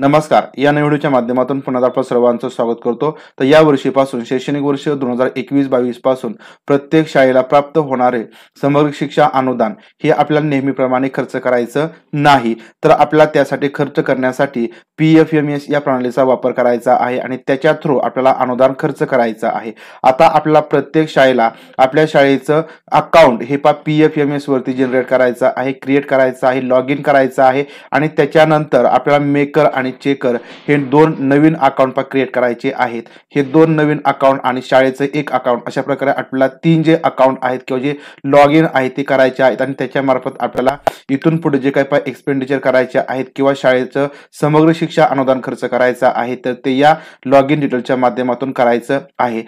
नमस्कार या व्हिडिओच्या माध्यमातून पुन्हा आपण सर्वांचं स्वागत करतो तर या वर्षीपासून शैक्षणिक वर्ष दोन हजार एकवीस बावीस पासून प्रत्येक शाळेला प्राप्त होणारे समग्र शिक्षा अनुदान हे आपल्याला नेहमीप्रमाणे खर्च करायचं नाही तर आपल्याला त्यासाठी खर्च करण्यासाठी पी एफ एम एस या प्रणालीचा वापर करायचा आहे आणि त्याच्या थ्रू आपल्याला अनुदान खर्च करायचं आहे आता आपल्याला प्रत्येक शाळेला आपल्या शाळेचं अकाउंट हे पा पी एफ एम एस वरती जनरेट करायचं आहे क्रिएट करायचं आहे लॉग इन करायचं आहे आणि त्याच्यानंतर आपल्याला मेकर आणि चेकर हे दोन नवीन अकाउंट क्रिएट करायचे आहेत हे दोन नवीन अकाउंट आणि शाळेचं एक अकाउंट अशा प्रकारे आपल्याला तीन जे अकाउंट आहेत किंवा जे लॉग इन आहे ते करायचे आहेत आणि त्याच्यामार्फत आपल्याला इथून पुढे जे काही एक्सपेंडिचर करायचे आहेत किंवा शाळेचं समग्र शिक्षा अनुदान खर्च करायचा आहे तर ते या लॉग इन डिटेलच्या माध्यमातून करायचं आहे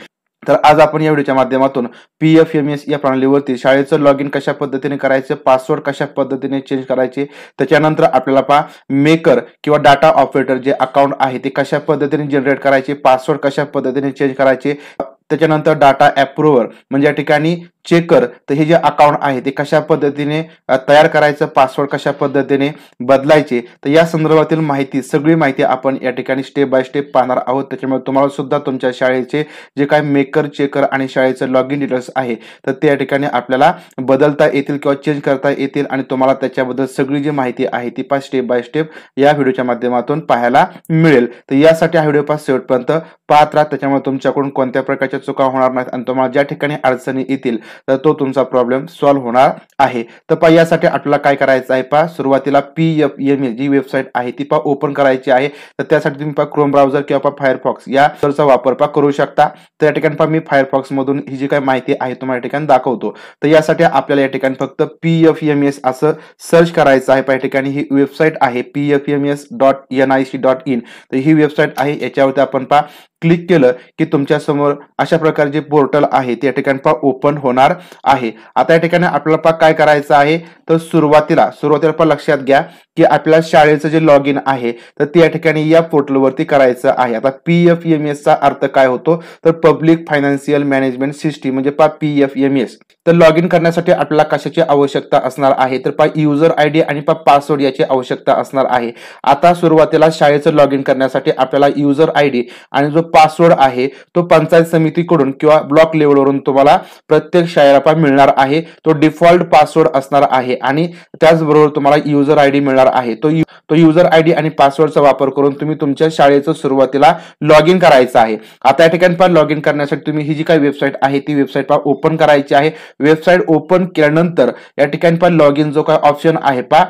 तर आज आपण या व्हिडिओच्या माध्यमातून पी एफ एम एस या प्रणालीवरती शाळेचं लॉग इन कशा पद्धतीने करायचं पासवर्ड कशा पद्धतीने चेंज करायचे त्याच्यानंतर आपल्याला पहा मेकर किंवा डाटा ऑपरेटर जे अकाउंट आहे ते कशा पद्धतीने जनरेट करायचे पासवर्ड कशा पद्धतीने चेंज करायचे त्याच्यानंतर डाटा अप्रुव्हर म्हणजे या ठिकाणी चेकर तर हे जे अकाउंट आहे ते कशा पद्धतीने तयार करायचं पासवर्ड कशा पद्धतीने बदलायचे तर या संदर्भातील माहिती सगळी माहिती आपण या ठिकाणी स्टेप बाय स्टेप पाहणार आहोत त्याच्यामुळे तुम्हाला सुद्धा तुमच्या शाळेचे जे काही मेकर चेकर आणि शाळेचं लॉग इन डिटेल्स आहे तर ते या ठिकाणी आपल्याला बदलता येतील किंवा चेंज करता येतील आणि तुम्हाला त्याच्याबद्दल सगळी जी माहिती आहे ती पाच स्टेप बाय स्टेप या व्हिडिओच्या माध्यमातून पाहायला मिळेल तर यासाठी हा व्हिडिओ पास शेवटपर्यंत पाहत राहा त्याच्यामुळे तुमच्याकडून कोणत्या प्रकारच्या चुका होणार नाहीत आणि तुम्हाला ज्या ठिकाणी अडचणी येतील तर तो तुमचा प्रॉब्लेम सॉल्व्ह होणार आहे तर पहा यासाठी आपल्याला काय करायचं आहे पहा सुरुवातीला P F M L G website आहे ती पहा ओपन करायची आहे तर त्यासाठी तुम्ही पहा क्रोम ब्राउझर किंवा पहा फायरफॉक्स या सरचा वापर पहा करू शकता तर या ठिकाणी पहा मी फायरफॉक्स मधून ही जी काही माहिती आहे तुम्हाला या ठिकाणी दाखवतो तर यासाठी आपल्याला या ठिकाणी फक्त पी एफ एम एस असं सर्च करायचं आहे या ठिकाणी ही वेबसाईट आहे P F M S dot N I C dot in तर ही वेबसाईट आहे याच्यावरती आपण पहा क्लिक केलं की तुमच्या समोर अशा प्रकारचे पोर्टल आहे त्या ठिकाणी पहा ओपन होणार आहे आता या ठिकाणी आपल्याला पहा काय करायचं आहे तर सुरुवातीला सुरुवातीला पहा लक्षात घ्या की आपल्या शाळेचं जे लॉग इन आहे तर ते या ठिकाणी या पोर्टलवरती करायचं आहे आता पी एफ एम एसचा अर्थ काय होतो तर पब्लिक फायनान्शियल मॅनेजमेंट सिस्टीम म्हणजे पहा पी एफ एम एस तर लॉग इन करण्यासाठी आपल्याला कशाची आवश्यकता असणार आहे तर पा युजर आय डी आणि पा पासवर्ड याची आवश्यकता असणार आहे आता सुरुवातीला शाळेचं लॉग इन करण्यासाठी आपल्याला युजर आय डी आणि जो पासवर्ड आहे तो पंचायत समितीकडून किंवा ब्लॉक लेवलवरून तुम्हाला प्रत्येक शाळेला पा मिळणार आहे तो डिफॉल्ट पासवर्ड असणार आहे आणि त्याचबरोबर तुम्हाला युजर आय डी मिळणार आहे तो तो युजर आय डी आणि पासवर्डचा वापर करून तुम्ही तुमच्या शाळेचं सुरुवातीला लॉग इन करायचं आहे आता या ठिकाणी पहा लॉग इन करण्यासाठी तुम्ही ही जी काही वेबसाईट आहे ती वेबसाईट पहा ओपन करायची आहे वेबसाईट ओपन केल्यानंतर या ठिकाणी पण लॉग इन जो काय ऑप्शन आहे पा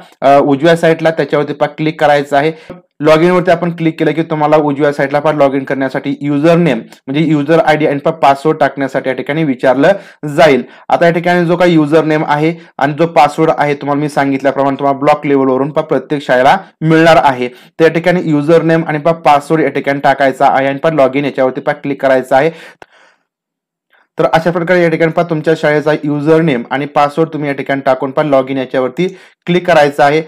उजव्या साईडला त्याच्यावरती पा क्लिक करायचं आहे लॉग इन वरती आपण क्लिक केलं की तुम्हाला उजव्या साईडला पण लॉग इन करण्यासाठी युजर नेम म्हणजे युजर आयडी आणि पासवर्ड टाकण्यासाठी या ठिकाणी विचारलं जाईल आता या ठिकाणी जो काही युजर नेम आहे आणि जो पासवर्ड आहे तुम्हाला मी सांगितल्याप्रमाणे तुम्हाला ब्लॉक लेवलवरून प्रत्येक शाळेला मिळणार आहे तर या ठिकाणी युजर नेम आणि पासवर्ड या ठिकाणी टाकायचा आहे आणि लॉग इन याच्यावरती क्लिक करायचं आहे तर अशा प्रकारे या ठिकाणी पहा तुमच्या शाळेचा युजर नेम आणि पासवर्ड तुम्ही या ठिकाणी टाकून पण लॉग इन याच्यावरती क्लिक करायचं आहे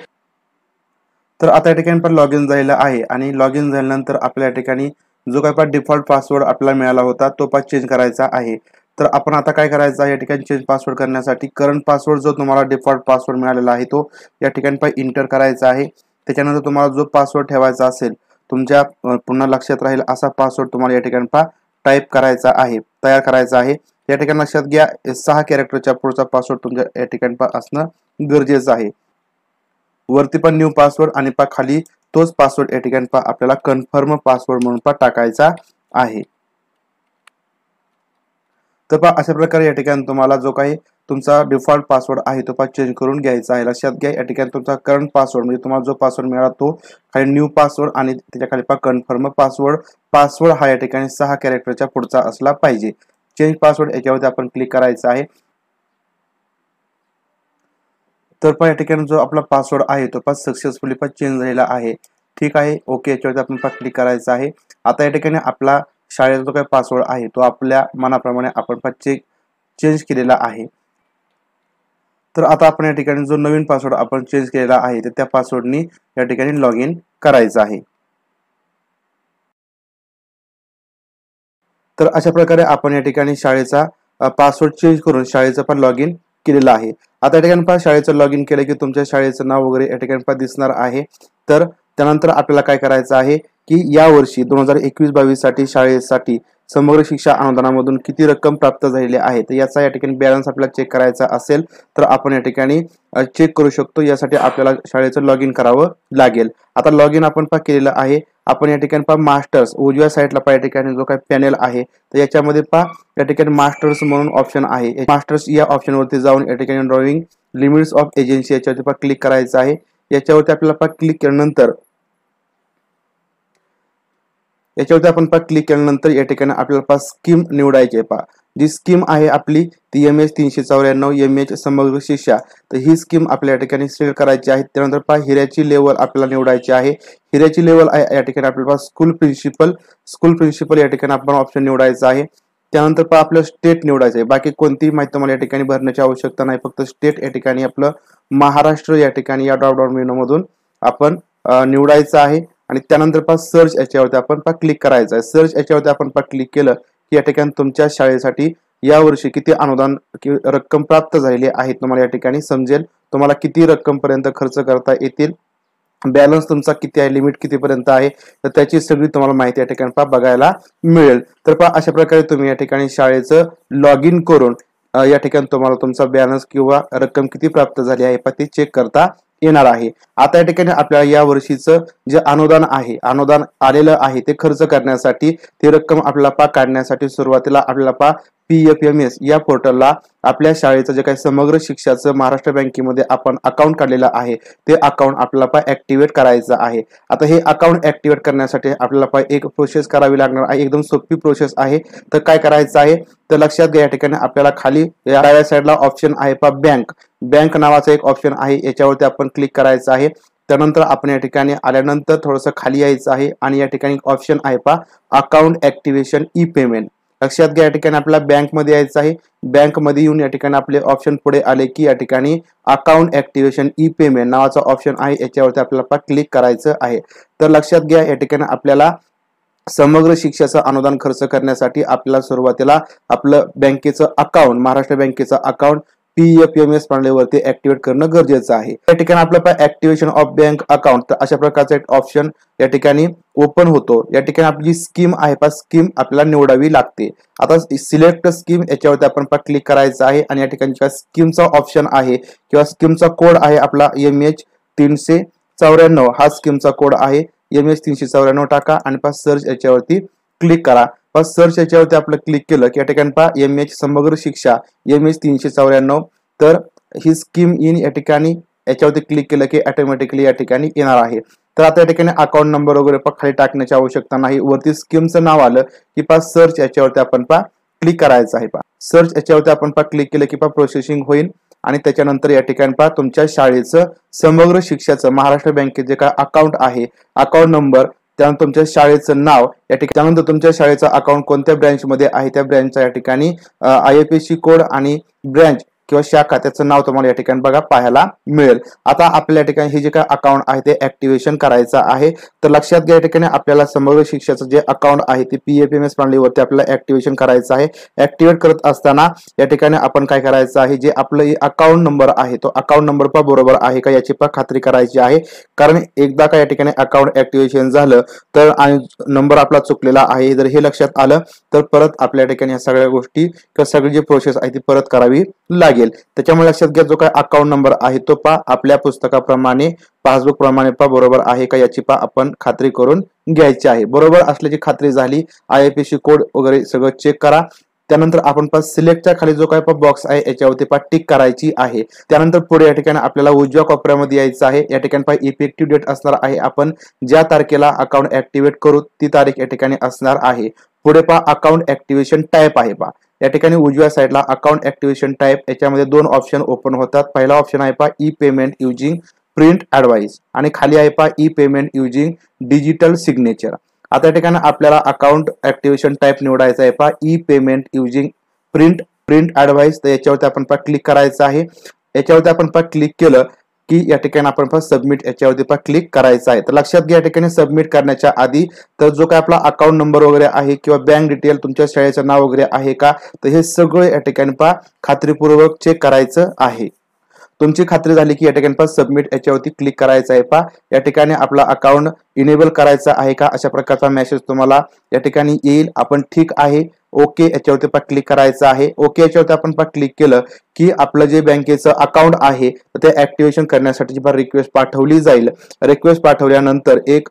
तर आता या ठिकाणी पण लॉग इन झालेलं आहे आणि लॉग इन झाल्यानंतर आपल्या या ठिकाणी जो काय पण डिफॉल्ट पासवर्ड आपल्याला मिळाला होता तो पण चेंज करायचा आहे तर आपण आता काय करायचं आहे या ठिकाणी चेंज पासवर्ड करण्यासाठी करंट पासवर्ड जो तुम्हाला डिफॉल्ट पासवर्ड मिळालेला आहे तो या ठिकाणी पा इंटर करायचा आहे त्याच्यानंतर तुम्हाला जो पासवर्ड ठेवायचा असेल तुमच्या पुन्हा लक्षात राहील असा पासवर्ड तुम्हाला या ठिकाणी पहा टाईप करायचा आहे तयार करायचा आहे या ठिकाणी लक्षात घ्या सहा कॅरेक्टरच्या पुढचा पासवर्ड तुमच्या या ठिकाणी असणं गरजेचं आहे वरती पण न्यू पासवर्ड आणि पा खाली तोच पासवर्ड या ठिकाणी पा आपल्याला कन्फर्म पासवर्ड म्हणून पा टाकायचा आहे तर पा अशा प्रकारे या ठिकाणी तुम्हाला जो काही तुमचा डिफॉल्ट पासवर्ड आहे तो पास चेंज करून घ्यायचा आहे लक्षात घ्या या ठिकाणी तुमचा करंट पासवर्ड म्हणजे तुम्हाला जो पासवर्ड मिळाला तो खाली न्यू पासवर्ड आणि त्याच्या खाली पा कन्फर्म पासवर्ड पासवर्ड हा या ठिकाणी सहा कॅरेक्टरच्या पुढचा असला पाहिजे चेंज पासवर्ड याच्यावरती आपण क्लिक करायचा आहे तर पण या ठिकाणी जो आपला पासवर्ड आहे तो पण सक्सेसफुली पण चेंज झालेला आहे ठीक आहे ओके याच्यावरती आपण पण क्लिक करायचा आहे आता या ठिकाणी आपला शाळेचा जो काही पासवर्ड आहे तो आपल्या मनाप्रमाणे आपण पण चेक चेंज केलेला आहे तर आता आपण या ठिकाणी जो नवीन पासवर्ड आपण चेंज केलेला आहे तर त्या पासवर्डनी या ठिकाणी लॉग इन करायचं आहे तर अशा प्रकारे आपण या ठिकाणी शाळेचा पासवर्ड चेंज करून शाळेचं पण लॉग इन केलेलं आहे आता या ठिकाणी पहा शाळेचं लॉग इन केलं की तुमच्या शाळेचं नाव वगैरे या ठिकाणी पहा दिसणार आहे तर त्यानंतर आपल्याला काय करायचं आहे की वर्षी दोन हजार एकवीस साठी शाळेसाठी समग्र शिक्षा अनुदानामधून किती रक्कम प्राप्त झालेली आहे तर याचा या ठिकाणी बॅलन्स आपल्याला चेक करायचा असेल तर आपण या ठिकाणी चेक करू शकतो यासाठी आपल्याला शाळेचं लॉग इन करावं लागेल आता लॉग इन आपण पहा केलेलं आहे आपण या ठिकाणी पहा मास्टर्स उजव्या साईडला पहा या ठिकाणी जो काही पॅनेल आहे तर याच्यामध्ये पहा या ठिकाणी मास्टर्स म्हणून ऑप्शन आहे मास्टर्स या ऑप्शनवरती जाऊन या ठिकाणी ड्रॉइंग लिमिट्स ऑफ एजन्सी याच्यावरती पहा क्लिक करायचं आहे याच्यावरती आपल्याला पहा क्लिक केल्यानंतर याच्यावरती आपण पहा क्लिक केल्यानंतर या ठिकाणी आपल्याला पहा स्कीम निवडायची आहे पहा जी स्कीम आहे आपली ती एम एच तीनशे चौऱ्याण्णव एम एच समग्र शिक्षा तर ही स्कीम आपल्या या ठिकाणी सिलेक्ट करायची आहे त्यानंतर पहा हिऱ्याची लेवल आपल्याला निवडायची आहे हिऱ्याची लेवल आहे या ठिकाणी आपल्याला स्कूल प्रिन्सिपल स्कूल प्रिन्सिपल या ठिकाणी आपण ऑप्शन निवडायचा आहे त्यानंतर पहा आपलं स्टेट निवडायचं आहे बाकी कोणतीही माहिती तुम्हाला या ठिकाणी भरण्याची आवश्यकता नाही फक्त स्टेट या ठिकाणी आपलं महाराष्ट्र या ठिकाणी या ड्रॉपडाऊन मेनूमधून आपण निवडायचं आहे आणि त्यानंतर पहा सर्च याच्यावरती आपण पहा क्लिक करायचं आहे सर्च याच्यावरती आपण पहा क्लिक केलं की या ठिकाणी तुमच्या शाळेसाठी यावर्षी किती अनुदान रक्कम प्राप्त झालेली आहे तुम्हाला या ठिकाणी समजेल तुम्हाला किती रक्कमपर्यंत खर्च करता येतील बॅलन्स तुमचा किती आहे लिमिट कितीपर्यंत आहे तर त्याची सगळी तुम्हाला माहिती या ठिकाणी पहा बघायला मिळेल तर पहा अशा प्रकारे तुम्ही या ठिकाणी शाळेचं लॉग इन करून या ठिकाणी तुम्हाला तुमचा बॅलन्स किंवा रक्कम किती प्राप्त झाली आहे पहा ते चेक करता येणार आहे आता या ठिकाणी आपल्याला या वर्षीचं जे अनुदान आहे अनुदान आलेलं आहे ते खर्च करण्यासाठी ती रक्कम आपल्याला पा काढण्यासाठी सुरुवातीला आपल्याला पा पी एफ एम एस या पोर्टलला आपल्या शाळेचं जे काही समग्र शिक्षाचं महाराष्ट्र बँकेमध्ये आपण अकाउंट काढलेलं आहे ते अकाउंट आपल्याला पाय ऍक्टिव्हेट करायचं आहे आता हे अकाउंट ऍक्टिव्हेट करण्यासाठी आपल्याला पाय एक प्रोसेस करावी लागणार आहे एकदम सोपी प्रोसेस आहे तर काय करायचं आहे तर लक्षात घ्या या ठिकाणी आपल्याला खाली डाव्या साईडला ऑप्शन आहे पा बँक बँक नावाचा एक ऑप्शन आहे याच्यावरती आपण क्लिक करायचं आहे त्यानंतर आपण या ठिकाणी आल्यानंतर थोडंसं खाली यायचं आहे आणि या ठिकाणी ऑप्शन आहे पा अकाउंट ऍक्टिव्हेशन ई पेमेंट लक्षात घ्या या ठिकाणी बँक बँकमध्ये यायचं आहे बँकमध्ये येऊन या ठिकाणी आपले ऑप्शन पुढे आले की या ठिकाणी अकाउंट ऍक्टिव्हेशन ई पेमेंट नावाचा ऑप्शन आहे याच्यावरती आपल्याला क्लिक करायचं आहे तर लक्षात घ्या या ठिकाणी आपल्याला समग्र शिक्षेचं अनुदान खर्च करण्यासाठी आपल्याला सुरुवातीला आपलं बँकेचं अकाउंट महाराष्ट्र बँकेचं अकाउंट पीएफएमएस प्रणालीवरती ऍक्टिव्हेट करणं गरजेचं आहे या ठिकाणी आपल्याला ऍक्टिवेशन ऑफ बँक अकाउंट अशा प्रकारचा एक ऑप्शन या ठिकाणी ओपन होतो या ठिकाणी आपली स्कीम आहे पा स्कीम आपल्याला निवडावी लागते आता सिलेक्ट स्कीम याच्यावरती आपण क्लिक करायचं आहे आणि या ठिकाणी स्कीमचा ऑप्शन आहे किंवा स्कीमचा कोड आहे आपला एम एच तीनशे चौऱ्याण्णव हा स्कीमचा कोड आहे एम एच तीनशे चौऱ्याण्णव टाका आणि पा सर्च याच्यावरती क्लिक करा फर्स्ट सर्च याच्यावरती आपलं क्लिक केलं की या ठिकाणी पहा एम एच समग्र शिक्षा एम एच तीनशे चौऱ्याण्णव तर ही स्कीम इन या ठिकाणी याच्यावरती क्लिक केलं की ऑटोमॅटिकली या ठिकाणी येणार आहे तर आता या ठिकाणी अकाउंट नंबर वगैरे पण खाली टाकण्याची आवश्यकता नाही वरती स्कीमचं नाव आलं की पा सर्च याच्यावरती आपण पहा क्लिक करायचं आहे पा सर्च याच्यावरती आपण पहा क्लिक केलं की पहा प्रोसेसिंग होईल आणि त्याच्यानंतर या ठिकाणी पहा तुमच्या शाळेचं समग्र शिक्षाचं महाराष्ट्र बँकेत जे काय अकाउंट आहे अकाउंट नंबर त्यानंतर तुमच्या शाळेचं नाव या ठिकाणी त्यानंतर तुमच्या शाळेचा अकाउंट कोणत्या ब्रँचमध्ये आहे त्या ब्रँचचा या ठिकाणी I F S C code आणि ब्रँच किंवा शाखा खात्याचं नाव तुम्हाला या ठिकाणी बघा पाहायला मिळेल आता आपल्या ठिकाणी हे जे काय अकाउंट आहे ते ऍक्टिव्हेशन करायचं आहे तर लक्षात घ्या या ठिकाणी आपल्याला समग्र शिक्षाचं जे अकाउंट आहे ते पी एम एस प्रणालीवरती आपल्याला ऍक्टिव्हेशन करायचं आहे ऍक्टिव्हेट करत असताना या ठिकाणी आपण काय करायचं आहे जे आपलं अकाउंट नंबर आहे तो अकाउंट नंबर पण बरोबर आहे का याची पण खात्री करायची आहे कारण एकदा का या ठिकाणी अकाउंट ऍक्टिव्हेशन झालं तर नंबर आपला चुकलेला आहे जर हे लक्षात आलं तर परत आपल्या ठिकाणी या सगळ्या गोष्टी किंवा सगळी जी प्रोसेस आहे ती परत करावी लागेल लागेल त्याच्यामुळे लक्षात घ्या जो काय अकाउंट नंबर आहे तो पा आपल्या पुस्तकाप्रमाणे पासबुक प्रमाणे पा बरोबर आहे का याची पा आपण खात्री करून घ्यायची आहे बरोबर असल्याची खात्री झाली आय एफ कोड वगैरे सगळं चेक करा त्यानंतर आपण पण सिलेक्टच्या खाली जो काय बॉक्स आहे याच्यावरती पा टिक करायची आहे त्यानंतर पुढे या ठिकाणी आपल्याला उजव्या कॉपऱ्यामध्ये यायचं आहे या ठिकाणी पा इफेक्टिव्ह डेट असणार आहे आपण ज्या तारखेला अकाउंट ऍक्टिव्हेट करू ती तारीख या ठिकाणी असणार आहे पुढे पहा अकाउंट ऍक्टिव्हेशन टाईप आहे पा या ठिकाणी उजव्या साईडला अकाउंट ऍक्टिव्हेशन टाईप याच्यामध्ये दोन ऑप्शन ओपन होतात पहिला ऑप्शन आहे पहा E payment using print advice आणि खाली आहे पहा E payment using digital signature आता या ठिकाणी आपल्याला अकाउंट ऍक्टिव्हेशन टाईप निवडायचा आहे पहा E payment using print print advice तर याच्यावरती आपण पहा क्लिक करायचं आहे याच्यावरती आपण पहा क्लिक केलं की या ठिकाणी आपण फक्त सबमिट याच्यावरती पण क्लिक करायचं आहे तर लक्षात घ्या या ठिकाणी सबमिट करण्याच्या आधी तर जो काय आपला अकाउंट नंबर वगैरे आहे किंवा बँक डिटेल तुमच्या शाळेचं नाव वगैरे आहे का तर हे सगळं या ठिकाणी पहा खात्रीपूर्वक चेक करायचं आहे तुमची खात्री झाली की या ठिकाणी पण सबमिट याच्यावरती क्लिक करायचं आहे पा या ठिकाणी आपला अकाउंट इनेबल करायचा आहे का अशा प्रकारचा मेसेज तुम्हाला या ठिकाणी येईल आपण ठीक आहे ओके याच्यावरती पण क्लिक करायचं आहे ओके याच्यावरती आपण पण क्लिक केलं की आपलं जे बँकेचं अकाउंट आहे ते ऍक्टिव्हेशन करण्यासाठी पण रिक्वेस्ट पाठवली जाईल रिक्वेस्ट पाठवल्यानंतर एक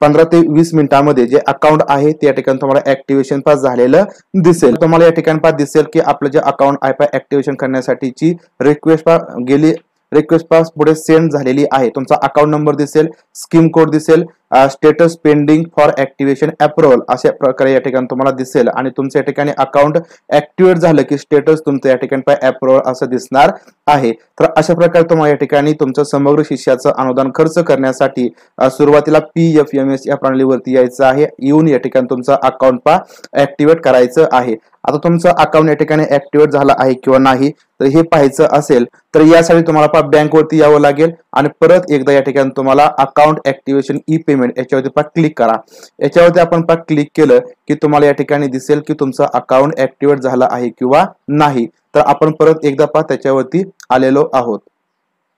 पंधरा ते वीस मिनिटांमध्ये जे अकाउंट आहे ते या ठिकाणी तुम्हाला ऍक्टिव्हेशन पास झालेलं दिसेल तुम्हाला या ठिकाणी पास दिसेल की आपलं जे अकाउंट आहे पा ऍक्टिव्हेशन करण्यासाठीची रिक्वेस्ट गेली रिक्वेस्ट पास पुढे सेंड झालेली आहे तुमचा अकाउंट नंबर दिसेल स्कीम कोड दिसेल status pending for activation approval अशा प्रकारे या ठिकाणी तुम्हाला दिसेल आणि तुमचं या ठिकाणी अकाउंट ऍक्टिव्हेट झालं की स्टेटस तुमचं या ठिकाणी अप्रुव्हल असं दिसणार आहे तर अशा प्रकारे तुम्हाला या ठिकाणी तुमचं समग्र शिष्याचं अनुदान खर्च करण्यासाठी सुरुवातीला पी एफ एम एस या प्रणालीवरती यायचं आहे येऊन या ठिकाणी तुमचं अकाउंट पा ऍक्टिव्हेट करायचं आहे आता तुमचं अकाउंट या ठिकाणी ऍक्टिव्हेट झालं आहे किंवा नाही तर हे पाहायचं असेल तर यासाठी तुम्हाला बँक बँकवरती यावं लागेल आणि परत एकदा या ठिकाणी तुम्हाला अकाउंट ऍक्टिव्हेशन ई पेमेंट याच्यावरती पहा क्लिक करा याच्यावरती आपण पहा क्लिक केलं की तुम्हाला या ठिकाणी दिसेल की तुमचा अकाउंट ऍक्टिव्हेट झाला आहे किंवा नाही तर आपण परत एकदा पहा त्याच्यावरती आलेलो आहोत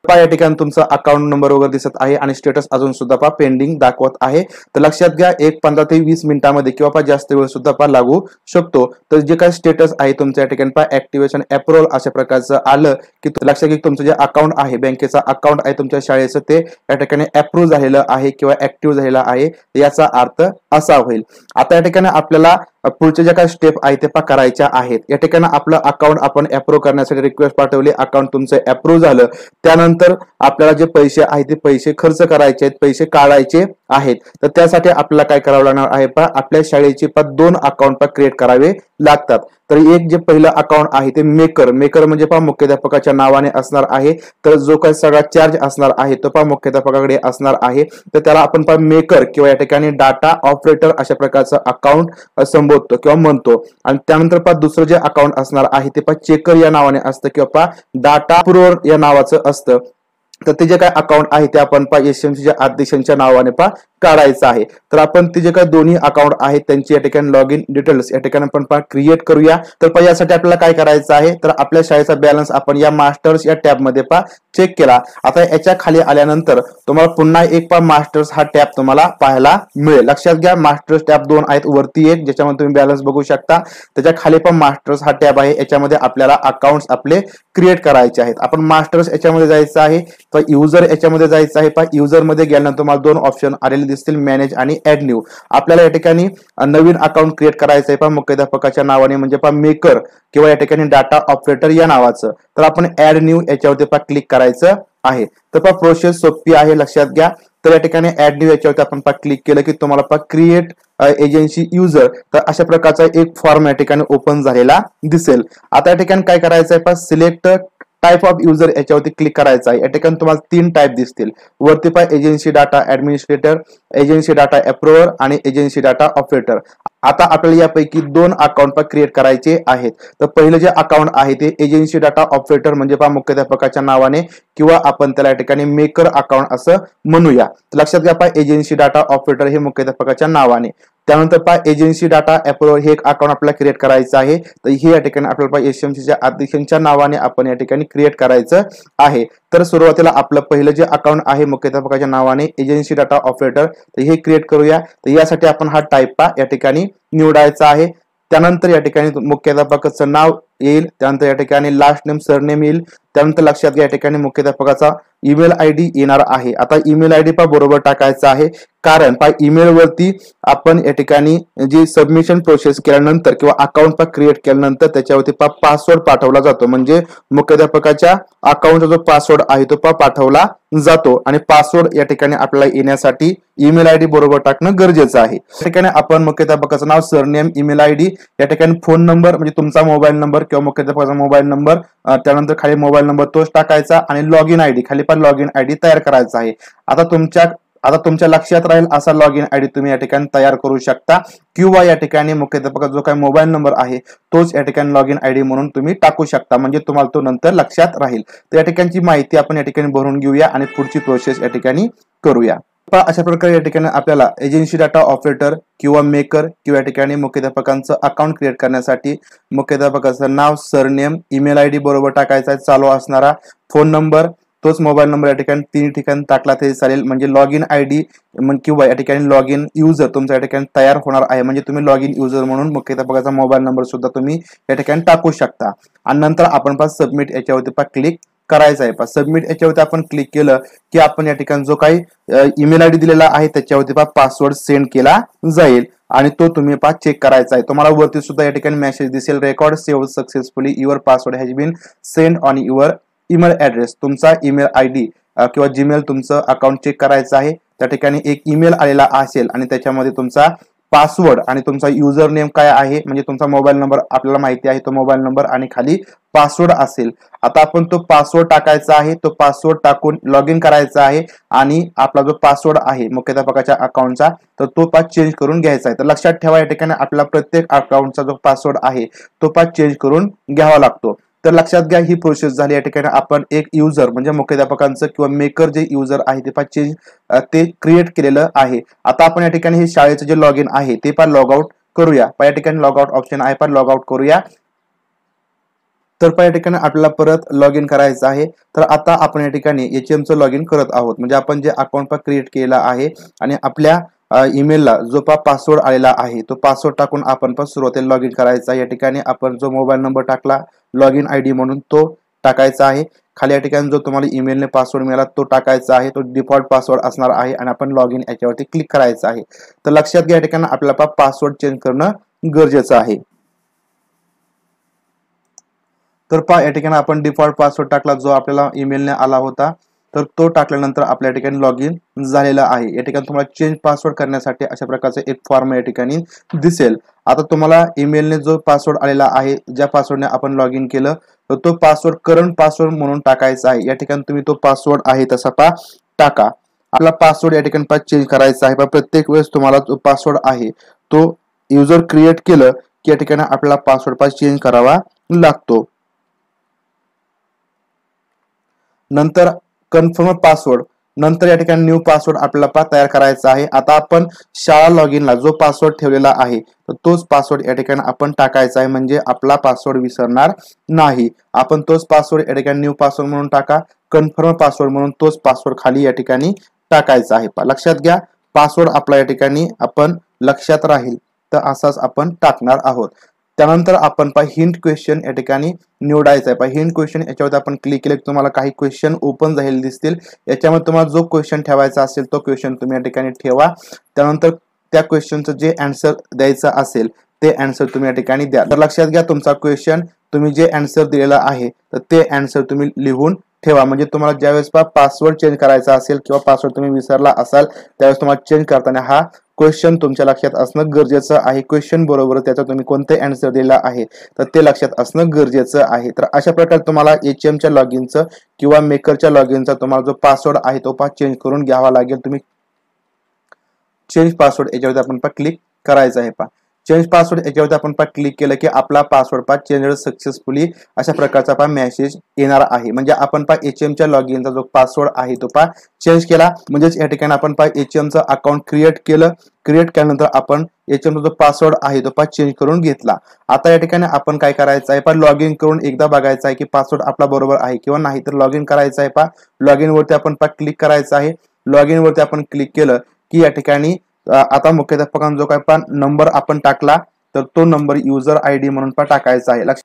पहा या ठिकाणी तुमचा अकाउंट नंबर वगैरे दिसत आहे आणि स्टेटस अजून सुद्धा पहा पेंडिंग दाखवत आहे तर लक्षात घ्या एक पंधरा ते वीस मिनिटांमध्ये किंवा पहा जास्त वेळ सुद्धा पहा लागू शकतो तर जे काही स्टेटस आहे तुमच्या या ठिकाणी पहा ऍक्टिव्हेशन अप्रुव्हल अशा प्रकारचं आलं की लक्षात घ्या तुमचं जे अकाउंट आहे बँकेचा अकाउंट आहे तुमच्या शाळेचं ते या ठिकाणी अप्रूव्ह झालेलं आहे किंवा ऍक्टिव्ह झालेलं आहे याचा अर्थ असा होईल आता या ठिकाणी आपल्याला पुढच्या जे काही स्टेप आहेत ते पा करायच्या आहेत या ठिकाणी आपलं अकाउंट आपण अप्रूव्ह करण्यासाठी रिक्वेस्ट पाठवली अकाउंट तुमचं अप्रूव्ह झालं त्यानंतर आपल्याला जे पैसे आहेत ते पैसे खर्च करायचे आहेत पैसे काढायचे आहेत तर त्यासाठी आपल्याला काय करावं लागणार आहे पा आपल्या शाळेचे पा दोन अकाउंट पा क्रिएट करावे लागतात तर एक जे पहिलं अकाउंट आहे ते मेकर मेकर म्हणजे पहा मुख्याध्यापकाच्या नावाने असणार आहे तर जो काही सगळा चार्ज असणार आहे तो पहा मुख्याध्यापकाकडे असणार आहे तर त्याला आपण पहा मेकर किंवा या ठिकाणी डाटा ऑपरेटर अशा प्रकारचं अकाउंट संबोध संबोधतो किंवा म्हणतो आणि त्यानंतर पहा दुसरं जे अकाउंट असणार आहे ते पहा चेकर या नावाने असतं किंवा पहा डाटा प्रोअर या नावाचं असतं तर ते जे काय अकाउंट आहे ते आपण पहा एसएमसीच्या अध्यक्षांच्या नावाने पहा काढायचा आहे तर आपण ते जे काही दोन्ही अकाउंट आहेत त्यांची या ठिकाणी लॉग इन डिटेल्स या ठिकाणी आपण क्रिएट करूया तर यासाठी आपल्याला काय करायचं आहे तर आपल्या शाळेचा बॅलन्स आपण या मास्टर्स या टॅबमध्ये पा चेक केला आता याच्या खाली आल्यानंतर तुम्हाला पुन्हा एक पा मास्टर्स हा टॅब तुम्हाला पाहायला मिळेल लक्षात घ्या मास्टर्स टॅब दोन आहेत वरती एक ज्याच्यामध्ये तुम्ही बॅलन्स बघू शकता त्याच्या खाली पण मास्टर्स हा टॅब आहे याच्यामध्ये आपल्याला अकाउंट आपले क्रिएट करायचे आहेत आपण मास्टर्स याच्यामध्ये जायचं आहे तर युजर याच्यामध्ये जायचं आहे पा युजरमध्ये गेल्यानंतर तुम्हाला दोन ऑप्शन आलेले दिसतील मॅनेज आणि ऍड न्यू आपल्याला या ठिकाणी नवीन अकाउंट क्रिएट करायचं आहे पहा मुख्याध्यापकाच्या नावाने म्हणजे पहा मेकर किंवा या ठिकाणी डाटा ऑपरेटर या नावाचं तर आपण ऍड न्यू याच्यावरती पहा क्लिक करायचं आहे तर पहा प्रोसेस सोपी आहे लक्षात घ्या तर या ठिकाणी ऍड न्यू याच्यावरती आपण क्लिक केलं की तुम्हाला पहा क्रिएट एजन्सी युजर तर अशा प्रकारचा एक फॉर्म या ठिकाणी ओपन झालेला दिसेल आता या ठिकाणी काय करायचं आहे पहा सिलेक्ट टाईप ऑफ युजर याच्यावरती क्लिक करायचा आहे या ठिकाणी तुम्हाला तीन टाईप दिसतील वरती पाय agency data administrator agency data approver आणि एजन्सी डाटा ऑपरेटर आता आपल्याला यापैकी दोन अकाउंट क्रिएट करायचे आहेत तर पहिले जे अकाउंट आहे ते एजन्सी डाटा ऑपरेटर म्हणजे पहा मुख्याध्यापकाच्या नावाने किंवा आपण त्याला या ठिकाणी मेकर अकाउंट असं म्हणूया लक्षात घ्या पा एजन्सी डाटा ऑपरेटर हे मुख्याध्यापकाच्या नावाने त्यानंतर पहा एजन्सी डाटा ॲपवर हे एक अकाउंट आपल्याला क्रिएट करायचं आहे तर हे या ठिकाणी आपल्याला पहा एसीएमसीच्या अध्यक्षांच्या नावाने आपण या ठिकाणी क्रिएट करायचं आहे तर सुरुवातीला आपलं पहिलं जे अकाउंट आहे मुख्याध्यापकाच्या नावाने एजन्सी डाटा ऑपरेटर तर हे क्रिएट करूया तर यासाठी आपण हा टाईप पहा या ठिकाणी निवडायचा आहे त्यानंतर या ठिकाणी मुख्याध्यापकाचं नाव येईल त्यानंतर या ठिकाणी लास्ट नेम सरनेम येईल त्यानंतर लक्षात घ्या या ठिकाणी मुख्याध्यापकाचा ईमेल आय डी येणार आहे आता ईमेल आय डी पा बरोबर टाकायचा आहे कारण पा ईमेल वरती आपण या ठिकाणी जी सबमिशन प्रोसेस केल्यानंतर किंवा अकाउंट पा क्रिएट केल्यानंतर त्याच्यावरती पा पासवर्ड पाठवला जातो म्हणजे मुख्याध्यापकाच्या अकाउंटचा जो पासवर्ड आहे तो पा पाठवला जातो आणि पासवर्ड या ठिकाणी आपल्याला येण्यासाठी ईमेल आय डी बरोबर टाकणं गरजेचं आहे या ठिकाणी आपण मुख्याध्यापकाचं नाव सरनेम ईमेल आयडी या ठिकाणी फोन नंबर म्हणजे तुमचा मोबाईल नंबर किंवा मुख्याध्यापकाचा मोबाईल नंबर त्यानंतर खाली मोबाईल नंबर तोच टाकायचा आणि लॉग इन आयडी खाली पण लॉग इन आयडी तयार करायचा आहे आता तुमच्या आता तुमच्या लक्षात राहील असा लॉग इन आयडी तुम्ही या ठिकाणी तयार करू शकता किंवा या ठिकाणी मुख्याध्यापकाचा जो काही मोबाईल नंबर आहे तोच या ठिकाणी लॉग इन आयडी म्हणून तुम्ही टाकू शकता म्हणजे तुम्हाला तो नंतर लक्षात राहील तर या ठिकाणची माहिती आपण या ठिकाणी भरून घेऊया आणि पुढची प्रोसेस या ठिकाणी करूया अशा प्रकारे या ठिकाणी आपल्याला एजन्सी डाटा ऑपरेटर किंवा मेकर किंवा या ठिकाणी मुख्याध्यापकांचं अकाउंट क्रिएट करण्यासाठी मुख्याध्यापकाचं नाव सरनेम ईमेल आय डी बरोबर टाकायचा आहे चालू असणारा फोन नंबर तोच मोबाईल नंबर या ठिकाणी तीन ठिकाणी टाकला तरी चालेल म्हणजे लॉग इन आय डी किंवा या ठिकाणी लॉग इन युजर तुमचा या ठिकाणी तयार होणार आहे म्हणजे तुम्ही लॉग इन युजर म्हणून मुख्याध्यापकाचा मोबाईल नंबर सुद्धा तुम्ही या ठिकाणी टाकू शकता आणि नंतर आपण पास सबमिट याच्यावरती क्लिक करायचा आहे पा सबमिट याच्यावरती आपण क्लिक केलं की आपण या ठिकाणी जो काही ईमेल आयडी दिलेला आहे त्याच्यावरती पा पासवर्ड सेंड केला जाईल आणि तो तुम्ही पा चेक करायचा आहे तुम्हाला वरती सुद्धा या ठिकाणी मेसेज दिसेल record save successfully your password has been send on your email address तुमचा ईमेल आय डी किंवा जीमेल तुमचं अकाउंट चेक करायचं आहे त्या ठिकाणी एक ईमेल आलेला असेल आणि त्याच्यामध्ये तुमचा पासवर्ड आणि तुमचा युजर नेम काय आहे म्हणजे तुमचा मोबाईल नंबर आपल्याला माहिती आहे तो मोबाईल नंबर आणि खाली पासवर्ड असेल आता आपण तो पासवर्ड टाकायचा आहे तो पासवर्ड टाकून लॉग इन करायचा आहे आणि आपला जो पासवर्ड आहे मुख्याध्यापकाच्या अकाउंटचा तर तो पाच चेंज करून घ्यायचा आहे तर लक्षात ठेवा या ठिकाणी आपला प्रत्येक अकाउंटचा जो पासवर्ड आहे तो पाच चेंज करून घ्यावा लागतो तर लक्षात घ्या ही प्रोसेस झाली या ठिकाणी आपण एक युजर म्हणजे मुख्याध्यापकांचं किंवा मेकर जे युजर आहे ते पण चेंज ते क्रिएट केलेलं आहे आता आपण या ठिकाणी हे शाळेचं जे लॉग इन आहे ते पण लॉग आउट करूया या ठिकाणी लॉग आउट ऑप्शन आहे पण लॉग आउट करूया तर या ठिकाणी आपल्याला परत लॉग इन करायचं आहे तर आता आपण या ठिकाणी एच एमचं लॉग इन करत आहोत म्हणजे आपण जे अकाउंट क्रिएट केलं आहे आणि आपल्या ईमेलला जो पा पासवर्ड आलेला आहे तो पासवर्ड टाकून आपण पण सुरुवातीला लॉग इन करायचा या ठिकाणी आपण जो मोबाईल नंबर टाकला लॉग इन आय डी म्हणून तो टाकायचा आहे खाली या ठिकाणी जो तुम्हाला ईमेलने पासवर्ड मिळाला तो टाकायचा आहे तो डिफॉल्ट पासवर्ड असणार आहे आणि आपण लॉग इन याच्यावरती क्लिक करायचं आहे तर लक्षात घ्या या ठिकाणी आपल्याला पासवर्ड चेंज करणं गरजेचं आहे तर पा या ठिकाणी आपण डिफॉल्ट पासवर्ड टाकला जो आपल्याला ईमेलने आला होता तर तो टाकल्यानंतर आपल्या ठिकाणी लॉग इन झालेला आहे या ठिकाणी तुम्हाला चेंज पासवर्ड करण्यासाठी अशा प्रकारचे एक फॉर्म या ठिकाणी दिसेल आता तुम्हाला ईमेलने जो पासवर्ड आलेला आहे ज्या पासवर्डने आपण लॉग इन केलं तर तो पासवर्ड करंट पासवर्ड म्हणून टाकायचा आहे या ठिकाणी तुम्ही तो पासवर्ड आहे तसा पा टाका आपला पासवर्ड या ठिकाणी पा चेंज करायचा आहे पण प्रत्येक वेळेस तुम्हाला जो पासवर्ड आहे तो युजर क्रिएट केलं की या ठिकाणी आपला पासवर्ड पास चेंज करावा लागतो नंतर कन्फर्म पासवर्ड नंतर या ठिकाणी न्यू पासवर्ड आपल्याला तयार करायचा आहे आता आपण शाळा लॉग इनला जो पासवर्ड ठेवलेला आहे तर तोच पासवर्ड या ठिकाणी आपण टाकायचा आहे म्हणजे आपला पासवर्ड विसरणार नाही आपण तोच पासवर्ड या ठिकाणी न्यू पासवर्ड म्हणून टाका कन्फर्म पासवर्ड म्हणून तोच पासवर्ड खाली या ठिकाणी टाकायचा आहे लक्षात घ्या पासवर्ड आपला या ठिकाणी आपण लक्षात राहील तर असाच आपण टाकणार आहोत त्यानंतर आपण पा हिंट क्वेश्चन या ठिकाणी निवडायचं आहे पा हिंट क्वेश्चन याच्यावरती आपण क्लिक केले तुम्हाला काही क्वेश्चन ओपन झालेले दिसतील याच्यामध्ये तुम्हाला जो क्वेश्चन ठेवायचा असेल तो क्वेश्चन तुम्ही या ठिकाणी ठेवा त्यानंतर त्या क्वेश्चनचं जे अँसर द्यायचं असेल ते अँसर तुम्ही या ठिकाणी द्या तर लक्षात घ्या तुमचा क्वेश्चन तुम्ही जे अँसर दिलेला आहे तर ते अँसर तुम्ही लिहून ठेवा म्हणजे तुम्हाला ज्यावेळेस पासवर्ड चेंज करायचा असेल किंवा पासवर्ड तुम्ही विसरला असाल त्यावेळेस तुम्हाला चेंज करताना हा क्वेश्चन तुमच्या लक्षात असणं गरजेचं आहे क्वेश्चन बरोबर त्याचा तुम्ही कोणते अँसर दिला आहे तर ते लक्षात असणं गरजेचं आहे तर अशा प्रकारे तुम्हाला एच एमच्या लॉग इनचं किंवा मेकरच्या लॉग इनचा तुम्हाला जो पासवर्ड आहे तो पा चेंज करून घ्यावा लागेल तुम्ही चेंज पासवर्ड याच्यावरती आपण पा क्लिक करायचं आहे पा चेंज पासवर्ड याच्यावरती आपण पा क्लिक केलं की आपला पासवर्ड पा चेंज सक्सेसफुली अशा प्रकारचा पा मेसेज येणार आहे म्हणजे आपण पा एच लॉग इनचा जो पासवर्ड आहे तो पा चेंज केला म्हणजेच या ठिकाणी आपण पा एच अकाउंट क्रिएट केलं क्रिएट केल्यानंतर आपण एचएमचा जो पासवर्ड आहे तो पा चेंज करून घेतला आता या ठिकाणी आपण काय करायचं आहे पा लॉग इन करून एकदा बघायचं आहे की पासवर्ड आपला बरोबर आहे किंवा नाही तर लॉग इन करायचं आहे पा लॉग इनवरती आपण पा क्लिक करायचं आहे लॉग इनवरती आपण क्लिक केलं की या ठिकाणी आता मुख्याध्यापकांना जो काय पण नंबर आपण टाकला तर तो नंबर युजर आय डी म्हणून पण टाकायचा आहे लक्ष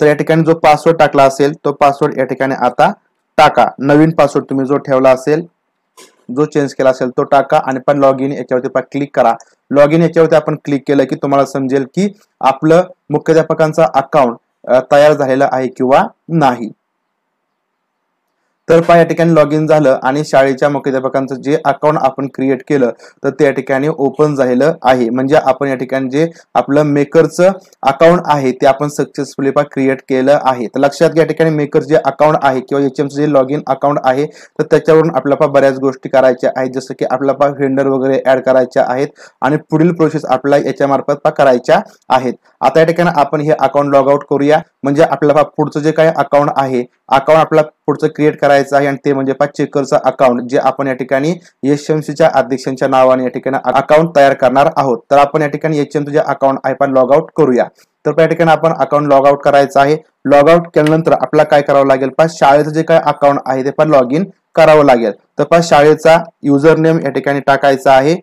तर या ठिकाणी जो पासवर्ड टाकला असेल तो पासवर्ड या ठिकाणी आता टाका नवीन पासवर्ड तुम्ही जो ठेवला असेल जो चेंज केला असेल तो टाका आणि पण लॉग इन याच्यावरती पण क्लिक करा लॉग इन याच्यावरती आपण क्लिक केलं की तुम्हाला समजेल की आपलं मुख्याध्यापकांचा अकाउंट तयार झालेलं आहे किंवा नाही तर पहा या ठिकाणी लॉग इन झालं आणि शाळेच्या मुख्याध्यापकांचं जे अकाउंट आपण क्रिएट केलं तर ते या ठिकाणी ओपन झालेलं आहे म्हणजे आपण या ठिकाणी जे आपलं मेकरचं अकाउंट आहे ते आपण सक्सेसफुली पहा क्रिएट केलं आहे तर लक्षात घ्या ठिकाणी मेकर जे अकाउंट आहे किंवा एच HM जे लॉग इन अकाउंट आहे तर त्याच्यावरून आपल्याला बऱ्याच गोष्टी करायच्या आहेत जसं की आपल्या पहा व्हेंडर वगैरे ऍड करायच्या आहेत आणि पुढील प्रोसेस आपल्याला याच्यामार्फत पहा करायच्या आहेत आता या ठिकाणी आपण हे अकाउंट लॉग आउट करूया म्हणजे आपल्याला पुढचं जे काही अकाउंट आहे अकाउंट आपला पुढचं क्रिएट करायचं आहे आणि ते म्हणजे पाच चेकरचं अकाउंट जे आपण या ठिकाणी एच अध्यक्षांच्या नावाने या ठिकाणी अकाउंट तयार करणार आहोत तर आपण या ठिकाणी एच एम जे अकाउंट आहे पण लॉग आउट करूया तर या ठिकाणी आपण अकाउंट लॉग आउट करायचं आहे लॉग आउट केल्यानंतर आपल्याला काय करावं लागेल पण शाळेचं जे काय अकाउंट आहे ते पण लॉग इन करावं लागेल तर पण शाळेचा युजर नेम या ठिकाणी टाकायचा आहे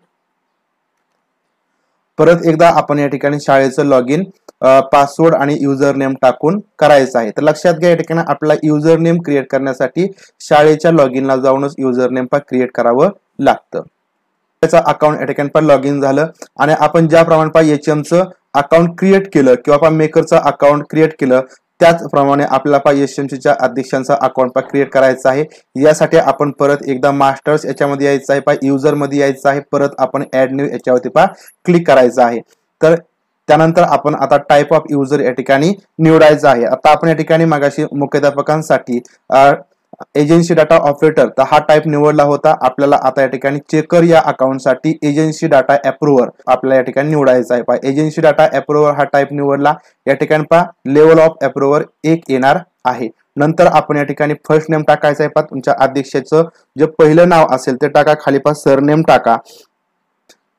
परत एकदा आपण या ठिकाणी शाळेचं लॉग इन पासवर्ड आणि युजर नेम टाकून करायचं आहे तर लक्षात घ्या या ठिकाणी आपला युजर नेम क्रिएट करण्यासाठी शाळेच्या लॉग इनला जाऊनच युजर नेम पण क्रिएट करावं लागतं त्याचा अकाउंट या ठिकाणी पण लॉग इन झालं आणि आपण ज्याप्रमाणे पहा एच एमचं अकाउंट क्रिएट केलं किंवा आपण मेकरचं अकाउंट क्रिएट केलं त्याचप्रमाणे आपल्याला पा एस एम अध्यक्षांचा अकाउंट पा क्रिएट करायचा आहे यासाठी आपण परत एकदा मास्टर्स याच्यामध्ये यायचं आहे पा युजरमध्ये यायचं आहे परत आपण ऍड न्यू याच्यावरती पा क्लिक करायचं आहे तर त्यानंतर आपण आता टाईप ऑफ युजर या ठिकाणी निवडायचं आहे आता आपण या ठिकाणी मागाशी मुख्याध्यापकांसाठी एजन्सी डाटा ऑपरेटर तर हा टाइप निवडला होता आपल्याला आता या ठिकाणी चेकर या अकाउंटसाठी एजन्सी डाटा अप्रुव्हर आपल्याला या ठिकाणी निवडायचा आहे पहा एजन्सी डाटा अप्रुव्हर हा टाइप निवडला या ठिकाणी पहा लेवल ऑफ अप्रुव्हर एक येणार आहे नंतर आपण या ठिकाणी फर्स्ट नेम टाकायचं आहे पहा तुमच्या अध्यक्षाचं जे पहिलं नाव असेल ते टाका खाली पहा सरनेम टाका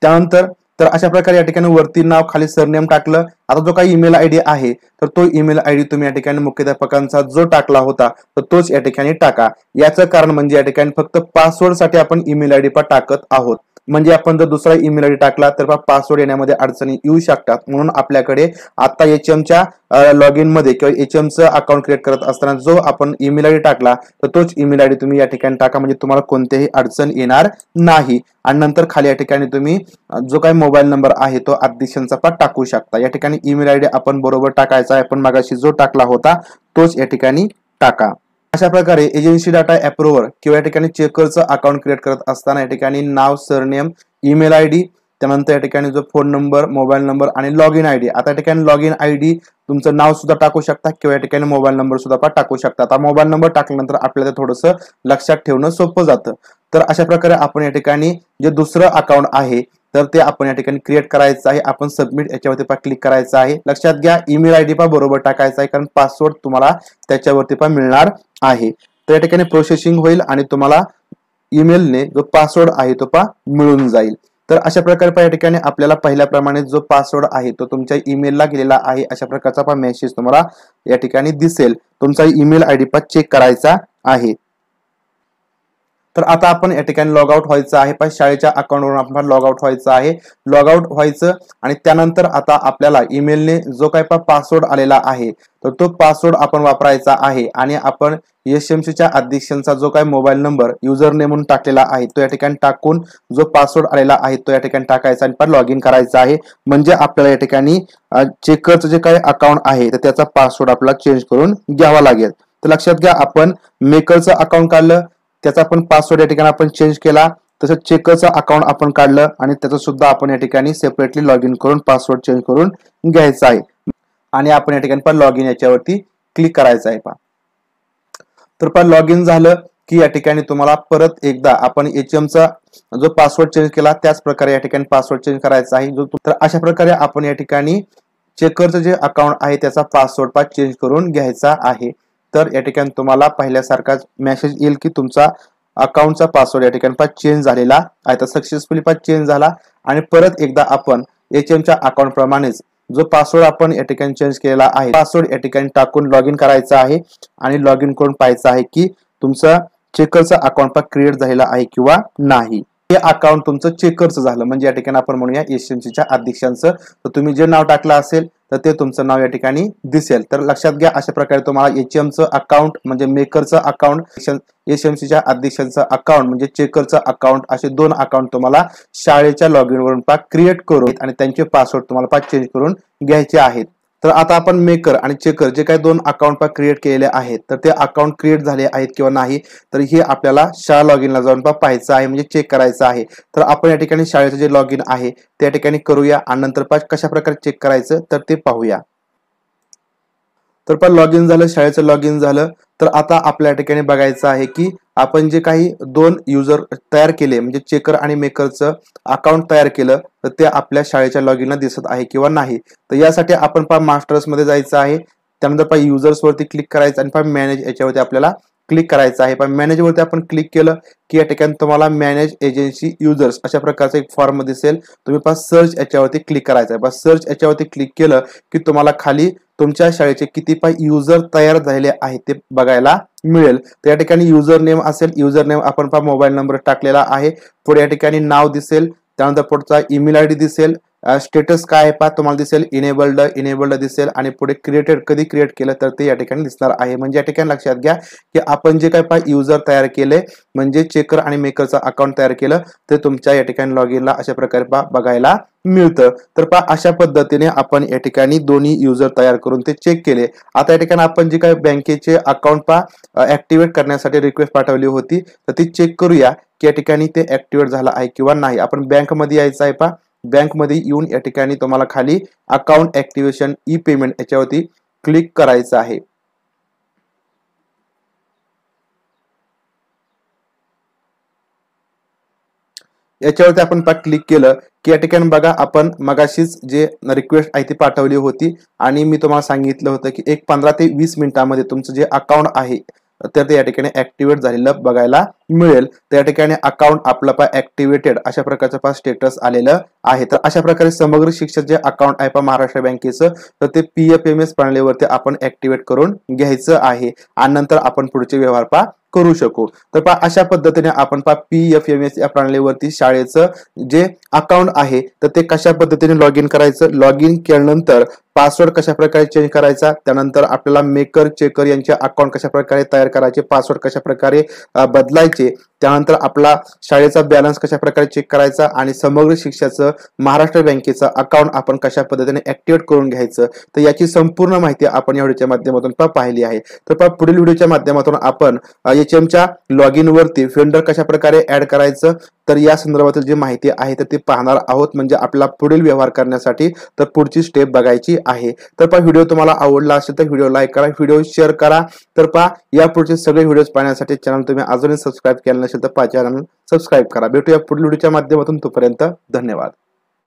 त्यानंतर तर अशा प्रकारे या ठिकाणी वरती नाव खाली सरनेम टाकलं आता जो काही ईमेल आयडी आहे तर तो ईमेल आय डी तुम्ही या ठिकाणी मुख्याध्यापकांचा जो टाकला होता तर तोच या ठिकाणी टाका याचं कारण म्हणजे या ठिकाणी फक्त पासवर्डसाठी आपण ईमेल आय डी पण टाकत आहोत म्हणजे आपण जर दुसरा ईमेल आयडी टाकला तर पासवर्ड येण्यामध्ये अडचणी येऊ शकतात म्हणून आपल्याकडे आता एचएमच्या लॉग इन मध्ये किंवा एचएमचं अकाउंट क्रिएट करत असताना जो आपण ईमेल आयडी टाकला तर तोच ईमेल आयडी तुम्ही या ठिकाणी टाका म्हणजे तुम्हाला कोणतेही अडचण येणार नाही आणि नंतर खाली या ठिकाणी तुम्ही जो काही मोबाईल नंबर आहे तो अध्यक्षांचा पण टाकू शकता या ठिकाणी ईमेल आयडी आपण बरोबर टाकायचा आहे आपण मागाशी जो टाकला होता तोच या ठिकाणी टाका अशा प्रकारे एजन्सी डाटा अप्रूव्हर किंवा या ठिकाणी चेकरचं अकाउंट क्रिएट करत असताना या ठिकाणी नाव सरनेम ईमेल आय डी त्यानंतर या ठिकाणी जो फोन नंबर मोबाईल नंबर आणि लॉग इन आय डी आता या ठिकाणी लॉग इन आय डी तुमचं नाव सुद्धा टाकू शकता किंवा या ठिकाणी मोबाईल नंबर सुद्धा पण टाकू शकता आता मोबाईल नंबर टाकल्यानंतर आपल्याला थोडंसं लक्षात ठेवणं सोपं जातं तर अशा प्रकारे आपण या ठिकाणी जे दुसरं अकाउंट आहे तर ते आपण या ठिकाणी क्रिएट करायचं आहे आपण सबमिट याच्यावरती पण क्लिक करायचं आहे लक्षात घ्या ईमेल आय डी पण बरोबर टाकायचं आहे कारण पासवर्ड तुम्हाला त्याच्यावरती पण मिळणार आहे तर या ठिकाणी प्रोसेसिंग होईल आणि तुम्हाला ईमेलने जो पासवर्ड आहे तो पा मिळून जाईल तर अशा प्रकारे या ठिकाणी आपल्याला पहिल्याप्रमाणे जो पासवर्ड आहे तो तुमच्या ईमेलला गेलेला आहे अशा प्रकारचा पा मेसेज तुम्हाला या ठिकाणी दिसेल तुमचा ईमेल आय डी पा चेक करायचा आहे तर आता आपण या ठिकाणी लॉग आउट व्हायचं आहे पण शाळेच्या अकाउंटवरून आपण लॉग आउट व्हायचं आहे लॉग आउट व्हायचं आणि त्यानंतर आता आपल्याला ईमेलने जो काही पासवर्ड आलेला आहे तर तो पासवर्ड आपण वापरायचा आहे आणि आपण एस एम अध्यक्षांचा जो काही मोबाईल नंबर युजर नेम म्हणून टाकलेला आहे तो या ठिकाणी टाकून जो पासवर्ड आलेला आहे तो या ठिकाणी टाकायचा आणि पण लॉग इन करायचा आहे म्हणजे आपल्याला या ठिकाणी चेकरचं जे काही अकाउंट आहे तर त्याचा पासवर्ड आपल्याला चेंज करून घ्यावा लागेल तर लक्षात घ्या आपण मेकरचं अकाउंट काढलं त्याचा आपण पासवर्ड या ठिकाणी आपण चेंज केला तसंच चेकचं अकाउंट आपण काढलं आणि त्याचं सुद्धा आपण या ठिकाणी सेपरेटली लॉग इन करून पासवर्ड चेंज करून घ्यायचा आहे आणि आपण या ठिकाणी पण लॉग इन याच्यावरती क्लिक करायचं आहे पहा तर पण लॉग इन झालं की या ठिकाणी तुम्हाला परत एकदा आपण एचएमचा जो पासवर्ड चेंज केला त्याच प्रकारे या ठिकाणी पासवर्ड चेंज करायचा आहे जो तर अशा प्रकारे आपण या ठिकाणी चेकरचं जे अकाउंट आहे त्याचा पासवर्ड पा चेंज करून घ्यायचा आहे तर या ठिकाणी तुम्हाला पहिल्यासारखा मेसेज येईल की तुमचा अकाउंटचा पासवर्ड या ठिकाणी पाच चेंज झालेला आहे तर सक्सेसफुली पाच चेंज झाला आणि परत एकदा आपण एच अकाउंट प्रमाणेच जो पासवर्ड आपण या ठिकाणी चेंज केलेला आहे पासवर्ड या ठिकाणी टाकून लॉग इन करायचा आहे आणि लॉग इन करून पाहायचं आहे की तुमचा चेकरचा अकाउंट क्रिएट झालेला आहे किंवा नाही हे अकाउंट तुमचं चेकरचं झालं म्हणजे या ठिकाणी आपण म्हणूया एसएमसीच्या अध्यक्षांचं तर तुम्ही जे नाव टाकलं असेल तर ते तुमचं नाव या ठिकाणी दिसेल तर लक्षात घ्या अशा प्रकारे तुम्हाला एचएमचं अकाउंट म्हणजे मेकरचं अकाउंट एसएमसीच्या अध्यक्षांचं अकाउंट म्हणजे चेकरचं अकाउंट असे दोन अकाउंट तुम्हाला शाळेच्या लॉग इनवरून पा क्रिएट करून आणि त्यांचे पासवर्ड तुम्हाला पा चेंज करून घ्यायचे आहेत तर आता आपण मेकर आणि चेकर जे काही दोन अकाउंट क्रिएट केलेले आहेत तर ते अकाउंट क्रिएट झाले आहेत किंवा नाही तर हे आपल्याला शाळा लॉग इनला जाऊन पाहायचं आहे म्हणजे चेक करायचं आहे तर आपण या ठिकाणी शाळेचं जे लॉग इन आहे त्या ठिकाणी करूया आणि नंतर कशा प्रकारे चेक करायचं तर ते पाहूया तर पण लॉग इन झालं शाळेचं लॉग इन झालं तर आता आपल्या ठिकाणी बघायचं आहे की आपण जे काही दोन युजर तयार केले म्हणजे चेकर आणि मेकरचं अकाउंट तयार केलं तर ते आपल्या शाळेच्या लॉग इनला दिसत आहे किंवा नाही तर यासाठी आपण पहा मध्ये जायचं आहे त्यानंतर पहा युजर्सवरती क्लिक करायचं आणि पहा मॅनेज याच्यावरती आपल्याला क्लिक करायचं आहे पण मॅनेजवरती आपण क्लिक केलं की या ठिकाणी तुम्हाला मॅनेज एजन्सी युजर्स अशा प्रकारचा एक फॉर्म दिसेल तुम्ही पहा सर्च याच्यावरती क्लिक करायचं आहे सर्च याच्यावरती क्लिक केलं की तुम्हाला खाली तुमच्या शाळेचे किती पाय युजर तयार झालेले आहेत ते बघायला मिळेल तर या ठिकाणी युजर नेम असेल युजर नेम आपण पहा मोबाईल नंबर टाकलेला आहे पुढे या ठिकाणी नाव दिसेल त्यानंतर पुढचा ईमेल आय दिसेल स्टेटस काय आहे पहा तुम्हाला दिसेल इनेबल्ड इनेबल्ड दिसेल आणि पुढे क्रिएटेड कधी क्रिएट केलं तर ते या ठिकाणी दिसणार आहे म्हणजे या ठिकाणी लक्षात घ्या की आपण जे काय पहा युजर तयार केले म्हणजे चेकर आणि मेकरचा अकाउंट तयार केलं ते तुमच्या या ठिकाणी लॉग इनला अशा प्रकारे पहा बघायला मिळतं तर पहा अशा पद्धतीने आपण या ठिकाणी दोन्ही युजर तयार करून ते चेक केले आता या ठिकाणी आपण जे काय बँकेचे अकाउंट पहा ऍक्टिव्हेट करण्यासाठी रिक्वेस्ट पाठवली होती तर ती चेक करूया की या ठिकाणी ते ऍक्टिव्हेट झालं आहे किंवा नाही आपण बँकमध्ये यायचं आहे पहा बँकमध्ये येऊन या ठिकाणी तुम्हाला खाली अकाउंट ऍक्टिव्हेशन ई पेमेंट याच्यावरती क्लिक करायचं आहे याच्यावरती आपण क्लिक केलं की या ठिकाणी बघा आपण मगाशीच जे रिक्वेस्ट आहे ती पाठवली होती आणि मी तुम्हाला सांगितलं होतं की एक पंधरा ते वीस मिनिटांमध्ये तुमचं जे अकाउंट आहे तर ते या ठिकाणी ऍक्टिव्हेट झालेलं बघायला मिळेल तर या ठिकाणी अकाउंट आपलं पा ऍक्टिव्हेटेड अशा प्रकारचं पा स्टेटस आलेलं आहे तर अशा प्रकारे समग्र शिक्षक जे अकाउंट आहे पा महाराष्ट्र बँकेचं तर ते पी एफ एम एस प्रणालीवरती आपण ऍक्टिव्हेट करून घ्यायचं आहे आणि नंतर आपण पुढचे व्यवहार पा करू शकू तर पा अशा पद्धतीने आपण पा पी एफ एम एस या प्रणालीवरती शाळेचं जे अकाउंट आहे तर ते कशा पद्धतीने लॉग इन करायचं लॉग इन केल्यानंतर पासवर्ड कशा प्रकारे चेंज करायचा त्यानंतर आपल्याला मेकर चेकर यांचे अकाउंट कशा प्रकारे तयार करायचे पासवर्ड कशा प्रकारे बदलायचे त्यानंतर आपला शाळेचा बॅलन्स कशा प्रकारे चेक करायचा आणि समग्र शिक्षाचं महाराष्ट्र बँकेचं अकाउंट आपण कशा पद्धतीने ऍक्टिव्हेट करून घ्यायचं तर याची संपूर्ण माहिती आपण या व्हिडिओच्या माध्यमातून पाहिली आहे तर पहा पुढील व्हिडिओच्या माध्यमातून आपण एच एमच्या लॉग इनवरती फेंडर कशा प्रकारे ऍड करायचं तर या संदर्भातील जी माहिती आहे तर ती पाहणार आहोत म्हणजे आपला पुढील व्यवहार करण्यासाठी तर पुढची स्टेप बघायची आहे तर पहा व्हिडिओ तुम्हाला आवडला असेल तर व्हिडिओ लाईक करा व्हिडिओ शेअर करा तर पहा यापुढचे सगळे व्हिडिओज पाहण्यासाठी चॅनल तुम्ही अजूनही सबस्क्राईब केला नसेल तर पहा चॅनल सबस्क्राईब करा भेटूया पुढील व्हिडिओच्या माध्यमातून तोपर्यंत धन्यवाद